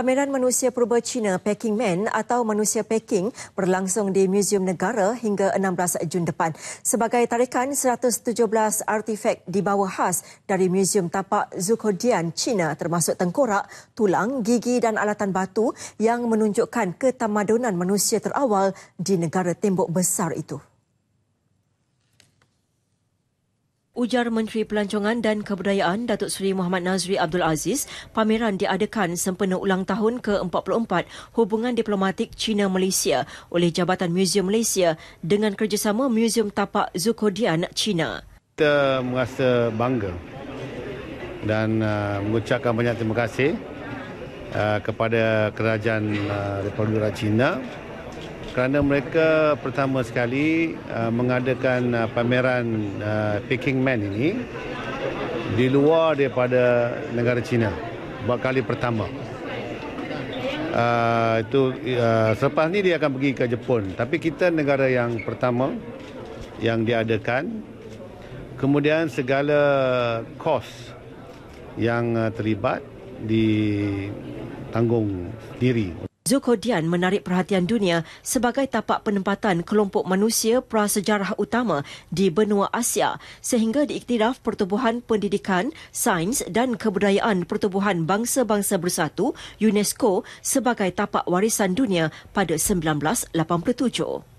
Pameran Manusia Purba Cina Peking Man atau Manusia Peking berlangsung di Museum Negara hingga 16 Jun depan. Sebagai tarikan, 117 artifak bawah khas dari Museum Tapak Zhukodian Cina termasuk tengkorak, tulang, gigi dan alatan batu yang menunjukkan ketamadunan manusia terawal di negara tembok besar itu. ujar Menteri Pelancongan dan Kebudayaan Datuk Seri Muhammad Nazri Abdul Aziz, pameran diadakan sempena ulang tahun ke-44 hubungan diplomatik China-Malaysia oleh Jabatan Museum Malaysia dengan kerjasama Museum Tapak Zukodian China. Kita merasa bangga dan uh, mengucapkan banyak terima kasih uh, kepada Kerajaan uh, Republik Rakyat China kerana mereka pertama sekali uh, mengadakan uh, pameran uh, Peking Man ini di luar daripada negara China buat kali pertama. Uh, itu uh, selepas ni dia akan pergi ke Jepun tapi kita negara yang pertama yang diadakan kemudian segala kos yang terlibat di tanggung diri Zuchodian menarik perhatian dunia sebagai tapak penempatan kelompok manusia prasejarah utama di benua Asia sehingga diiktiraf Pertubuhan Pendidikan, Sains dan Kebudayaan Pertubuhan Bangsa-Bangsa Bersatu UNESCO sebagai tapak warisan dunia pada 1987.